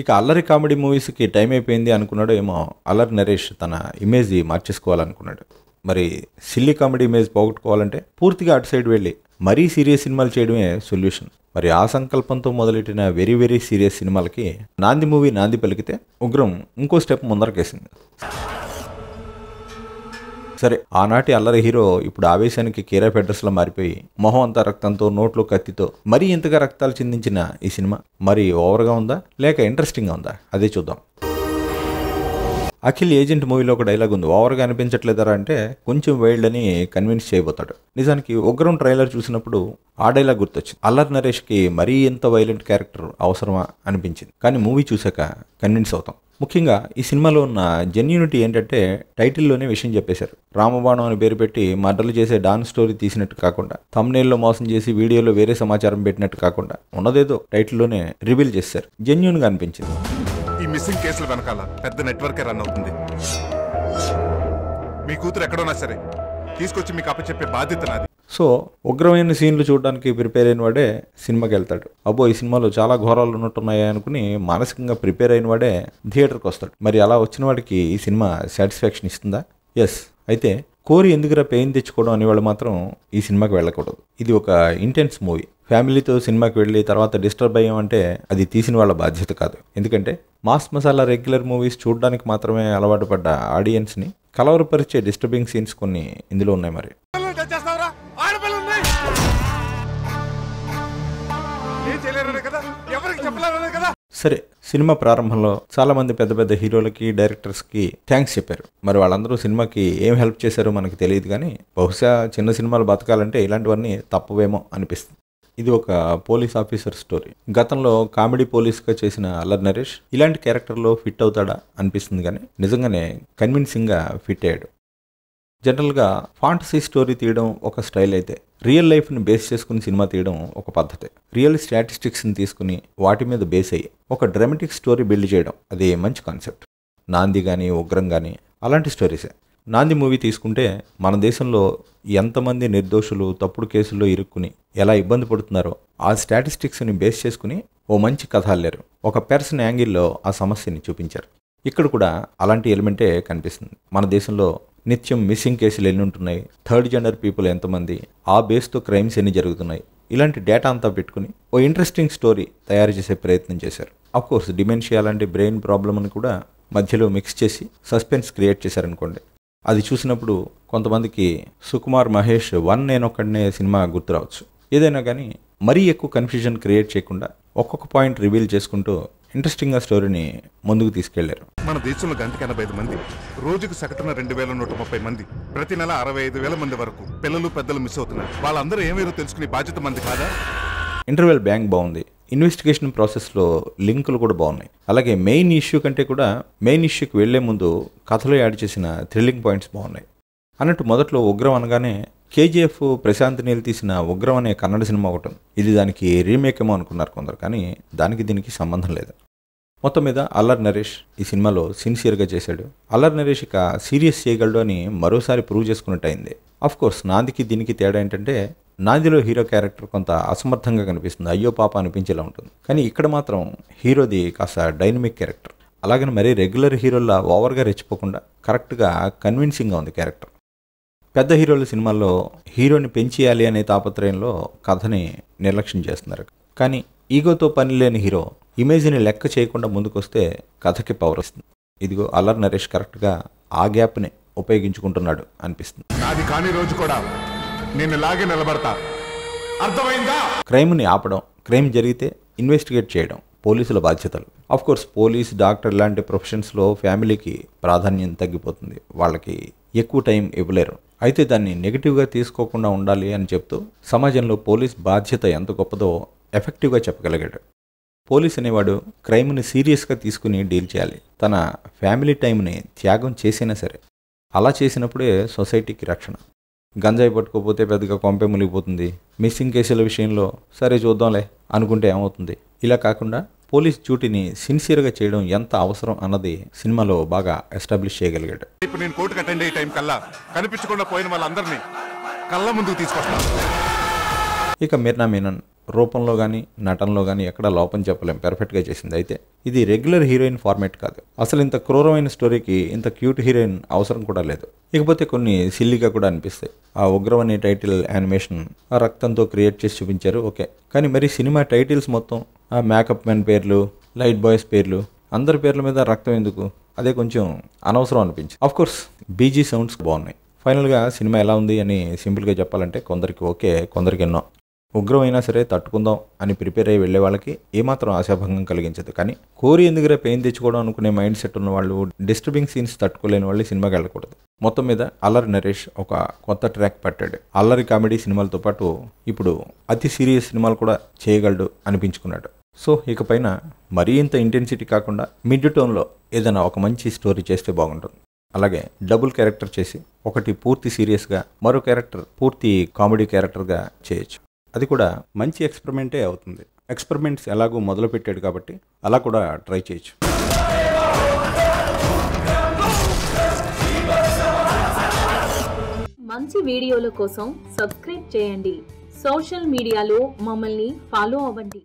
ఇక అల్లరి కామెడీ మూవీస్కి టైం అయిపోయింది అనుకున్నాడు ఏమో అల్లరి నరేష్ తన ఇమేజ్ మార్చేసుకోవాలనుకున్నాడు మరి సిల్లీ కామెడీ ఇమేజ్ పోగొట్టుకోవాలంటే పూర్తిగా అటు సైడ్ వెళ్ళి మరీ సీరియస్ సినిమాలు చేయడమే సొల్యూషన్ మరి ఆ సంకల్పంతో మొదలెట్టిన వెరీ వెరీ సీరియస్ సినిమాలకి నాంది మూవీ నాంది పలికితే ఉగ్రం ఇంకో స్టెప్ ముందరకేసింది సరే ఆనాటి అల్లరి హీరో ఇప్పుడు ఆవేశానికి కీరా ఫెడ్రస్లో మారిపోయి మొహం అంతా రక్తంతో నోట్లో కత్తితో మరీ ఇంతగా రక్తాలు చిందించిన ఈ సినిమా మరి ఓవర్గా ఉందా లేక ఇంట్రెస్టింగ్గా ఉందా అదే చూద్దాం అఖిల్ ఏజెంట్ మూవీలో ఒక డైలాగ్ ఉంది ఓవర్గా అనిపించట్లేదా అంటే కొంచెం వైల్డ్ అని కన్విన్స్ చేయబోతాడు నిజానికి ఉగ్రం ట్రైలర్ చూసినప్పుడు ఆ డైలాగ్ గుర్తొచ్చింది అల్లర్ నరేష్కి మరీ ఎంత వైలెంట్ క్యారెక్టర్ అవసరమా అనిపించింది కానీ మూవీ చూశాక కన్విన్స్ అవుతాం ముఖ్యంగా ఈ సినిమాలో ఉన్న జెన్యూనిటీ ఏంటంటే టైటిల్లోనే విషయం చెప్పేశారు రామబాణం అని పేరు పెట్టి మర్డర్లు చేసే డాన్స్ స్టోరీ తీసినట్టు కాకుండా తమ్నేల్లో మోసం చేసి వీడియోలో వేరే సమాచారం పెట్టినట్టు కాకుండా ఉన్నదేదో టైటిల్లోనే రివీల్ చేశారు జెన్యూన్గా అనిపించింది ఈ మిస్సింగ్ కేసుల వెనకాల పెద్ద నెట్వర్క్ రన్ అవుతుంది మీ కూతురు ఎక్కడున్నా సరే తీసుకొచ్చి మీకు అప్పచెప్పే బాధ్యత నాది సో ఉగ్రమైన సీన్లు చూడడానికి ప్రిపేర్ అయిన వాడే సినిమాకి వెళ్తాడు అబ్బో ఈ సినిమాలో చాలా ఘోరాలు ఉన్నట్టున్నాయి అనుకుని మానసికంగా ప్రిపేర్ అయిన వాడే థియేటర్కి వస్తాడు మరి అలా వచ్చిన వాడికి ఈ సినిమా సాటిస్ఫాక్షన్ ఇస్తుందా ఎస్ అయితే కోరి ఎందుకురా పెయిన్ తెచ్చుకోవడం అనేవాళ్ళు మాత్రం ఈ సినిమాకి వెళ్ళకూడదు ఇది ఒక ఇంటెన్స్ మూవీ ఫ్యామిలీతో సినిమాకి వెళ్ళి తర్వాత డిస్టర్బ్ అయ్యాం అంటే అది తీసిన వాళ్ళ బాధ్యత కాదు ఎందుకంటే మాస్ మసాలా రెగ్యులర్ మూవీస్ చూడడానికి మాత్రమే అలవాటు పడ్డ ఆడియన్స్ని కలవరపరిచే డిస్టర్బింగ్ సీన్స్ కొన్ని ఇందులో ఉన్నాయి మరి సరే సినిమా ప్రారంభంలో చాలా మంది పెద్ద పెద్ద హీరోలకి డైరెక్టర్స్కి థ్యాంక్స్ చెప్పారు మరి వాళ్ళందరూ సినిమాకి ఏం హెల్ప్ చేశారో మనకు తెలియదు కానీ బహుశా చిన్న సినిమాలు బతకాలంటే ఇలాంటివన్నీ తప్పవేమో అనిపిస్తుంది ఇది ఒక పోలీస్ ఆఫీసర్ స్టోరీ గతంలో కామెడీ పోలీస్గా చేసిన అల్లర్ నరేష్ ఇలాంటి క్యారెక్టర్లో ఫిట్ అవుతాడా అనిపిస్తుంది కానీ నిజంగానే కన్విన్సింగ్గా ఫిట్ అయ్యాడు జనరల్గా ఫాంటసీ స్టోరీ తీయడం ఒక స్టైల్ అయితే రియల్ లైఫ్ని బేస్ చేసుకుని సినిమా తీయడం ఒక పద్ధతి రియల్ స్టాటిస్టిక్స్ని తీసుకుని వాటి మీద బేస్ అయ్యి ఒక డ్రామాటిక్ స్టోరీ బిల్డ్ చేయడం అది మంచి కాన్సెప్ట్ నాంది కానీ ఉగ్రం కానీ అలాంటి స్టోరీసే నాంది మూవీ తీసుకుంటే మన దేశంలో ఎంతమంది నిర్దోషులు తప్పుడు కేసుల్లో ఇరుక్కుని ఎలా ఇబ్బంది పడుతున్నారో ఆ స్టాటిస్టిక్స్ని బేస్ చేసుకుని ఓ మంచి కథ అల్లారు ఒక పెర్సన్ యాంగిల్లో ఆ సమస్యని చూపించారు ఇక్కడ కూడా అలాంటి ఎలిమెంటే కనిపిస్తుంది మన దేశంలో నిత్యం మిస్సింగ్ కేసులు ఎన్ని ఉంటున్నాయి థర్డ్ జెండర్ పీపుల్ ఎంతమంది ఆ బేస్తో క్రైమ్స్ ఎన్ని జరుగుతున్నాయి ఇలాంటి డేటా అంతా పెట్టుకుని ఓ ఇంట్రెస్టింగ్ స్టోరీ తయారు చేసే ప్రయత్నం చేశారు కోర్స్ డిమెన్షియా లాంటి బ్రెయిన్ ప్రాబ్లమ్ అని కూడా మధ్యలో మిక్స్ చేసి సస్పెన్స్ క్రియేట్ చేశారనుకోండి అది చూసినప్పుడు కొంతమందికి సుకుమార్ మహేష్ వన్ నేనొక్కడనే సినిమా గుర్తురావచ్చు ఏదైనా కానీ మరీ ఎక్కువ కన్ఫ్యూజన్ క్రియేట్ చేయకుండా ఒక్కొక్క పాయింట్ రివీల్ చేసుకుంటూ ఇంట్రెస్టింగ్గా స్టోరీని ముందుకు తీసుకెళ్లారు మన దేశంలో గంటకి ఎనభై ఐదు మంది రోజుకు సగటున రెండు వేల నూట ముప్పై మంది ప్రతి నెల అరవై ఐదు వేల మంది వరకు పిల్లలు పెద్దలు మిస్ అవుతున్నారు వాళ్ళందరూ ఏమేరో తెలుసుకునే బాధ్యత మంది కాదా ఇంటర్వెల్ బ్యాంక్ బాగుంది ఇన్వెస్టిగేషన్ ప్రాసెస్లో లింకులు కూడా బాగున్నాయి అలాగే మెయిన్ ఇష్యూ కంటే కూడా మెయిన్ ఇష్యూకి వెళ్లే ముందు కథలో యాడ్ చేసిన థ్రిల్లింగ్ పాయింట్స్ బాగున్నాయి అన్నట్టు మొదట్లో ఉగ్రం అనగానే కేజీఎఫ్ ప్రశాంత్ నీల్ తీసిన ఉగ్రం అనే కన్నడ సినిమా ఒకటి ఇది దానికి రీమేక్ ఏమో అనుకున్నారు కొందరు కానీ దానికి దీనికి సంబంధం లేదు మొత్తం మీద అల్లర్ నరేష్ ఈ సినిమాలో సిన్సియర్గా చేశాడు అల్లర్ నరేష్ ఇక సీరియస్ చేయగలడు అని మరోసారి ప్రూవ్ చేసుకున్నట్టు అయింది కోర్స్ నాందికి దీనికి తేడా ఏంటంటే నాందిలో హీరో క్యారెక్టర్ కొంత అసమర్థంగా కనిపిస్తుంది అయ్యో పాప అనిపించేలా ఉంటుంది కానీ ఇక్కడ మాత్రం హీరోది కాస్త డైనమిక్ క్యారెక్టర్ అలాగని మరీ రెగ్యులర్ హీరోల్లా ఓవర్గా రెచ్చిపోకుండా కరెక్ట్గా కన్విన్సింగ్గా ఉంది క్యారెక్టర్ పెద్ద హీరోల సినిమాల్లో హీరోని పెంచేయాలి అనే తాపత్రయంలో కథని నిర్లక్ష్యం చేస్తున్నారు కానీ ఈగోతో పని లేని హీరో ఇమేజ్ని లెక్క చేయకుండా ముందుకొస్తే కథకి పవర్ వస్తుంది ఇదిగో అల్లర్ నరేష్ కరెక్ట్గా ఆ గ్యాప్ని ఉపయోగించుకుంటున్నాడు అనిపిస్తుంది అది కాని రోజు కూడా నిన్ను లాగే నిలబడతా అర్థమైందా క్రైమ్ని ఆపడం క్రైమ్ జరిగితే ఇన్వెస్టిగేట్ చేయడం పోలీసుల బాధ్యతలు అఫ్ కోర్స్ పోలీస్ డాక్టర్ లాంటి ప్రొఫెషన్స్లో ఫ్యామిలీకి ప్రాధాన్యం తగ్గిపోతుంది వాళ్ళకి ఎక్కువ టైం ఇవ్వలేరు అయితే దాన్ని నెగిటివ్గా తీసుకోకుండా ఉండాలి అని చెప్తూ సమాజంలో పోలీస్ బాధ్యత ఎంత గొప్పదో ఎఫెక్టివ్గా చెప్పగలిగాడు పోలీస్ అనేవాడు క్రైమ్ని సీరియస్గా తీసుకుని డీల్ చేయాలి తన ఫ్యామిలీ టైంని త్యాగం చేసినా సరే అలా చేసినప్పుడే సొసైటీకి రక్షణ గంజాయి పట్టుకోపోతే పెద్దగా కొంపే మునిగిపోతుంది మిస్సింగ్ కేసుల విషయంలో సరే చూద్దాంలే అనుకుంటే ఏమవుతుంది ఇలా కాకుండా పోలీస్ డ్యూటీని సిన్సియర్గా చేయడం ఎంత అవసరం అన్నది సినిమాలో బాగా ఎస్టాబ్లిష్ చేయగలిగాడు ఇప్పుడు నేను కోర్టుకు అటెండ్ అయ్యే టైం కల్లా కనిపించకుండా పోయిన వాళ్ళందరినీ కళ్ళ ముందుకు తీసుకొస్తాను ఇక మీర్నా మీనన్ రూపంలో కానీ నటనలో కానీ ఎక్కడా లోపం చెప్పలేం పెర్ఫెక్ట్గా చేసింది అయితే ఇది రెగ్యులర్ హీరోయిన్ ఫార్మేట్ కాదు అసలు ఇంత క్రూరమైన స్టోరీకి ఇంత క్యూట్ హీరోయిన్ అవసరం కూడా లేదు ఇకపోతే కొన్ని సిల్లీగా కూడా అనిపిస్తాయి ఆ ఉగ్రం అనే టైటిల్ యానిమేషన్ ఆ రక్తంతో క్రియేట్ చేసి చూపించారు ఓకే కానీ మరి సినిమా టైటిల్స్ మొత్తం ఆ మేకప్ మెన్ పేర్లు లైట్ బాయ్స్ పేర్లు అందరి పేర్ల మీద రక్తం ఎందుకు అదే కొంచెం అనవసరం అనిపించింది ఆఫ్ కోర్స్ బీజీ సౌండ్స్ బాగున్నాయి ఫైనల్గా సినిమా ఎలా ఉంది అని సింపుల్గా చెప్పాలంటే కొందరికి ఓకే కొందరికి ఎన్నో ఉగ్రమైనా సరే తట్టుకుందాం అని ప్రిపేర్ అయ్యి వెళ్ళే వాళ్ళకి ఏమాత్రం ఆశాభంగం కలిగించదు కానీ కోరి ఎందుకురా పెయిన్ తెచ్చుకోవడం అనుకునే మైండ్ సెట్ ఉన్న వాళ్ళు డిస్టర్బింగ్ సీన్స్ తట్టుకోలేని వాళ్ళు సినిమాకి వెళ్ళకూడదు మొత్తం మీద అల్లరి నరేష్ ఒక కొత్త ట్రాక్ పట్టాడు అల్లరి కామెడీ సినిమాలతో పాటు ఇప్పుడు అతి సీరియస్ సినిమాలు కూడా చేయగలడు అనిపించుకున్నాడు సో ఇకపైన మరీ ఇంత ఇంటెన్సిటీ కాకుండా మిడ్ టోన్లో ఏదైనా ఒక మంచి స్టోరీ చేస్తే బాగుంటుంది అలాగే డబుల్ క్యారెక్టర్ చేసి ఒకటి పూర్తి సీరియస్గా మరో క్యారెక్టర్ పూర్తి కామెడీ క్యారెక్టర్గా చేయొచ్చు అది కూడా మంచి ఎక్స్పెరిమెంటే అవుతుంది ఎక్స్పెరిమెంట్స్ ఎలాగో మొదలు పెట్టాడు కాబట్టి అలా కూడా ట్రై చేయొచ్చు మంచి వీడియోల కోసం సబ్స్క్రైబ్ చేయండి సోషల్ మీడియాలో మమ్మల్ని ఫాలో అవ్వండి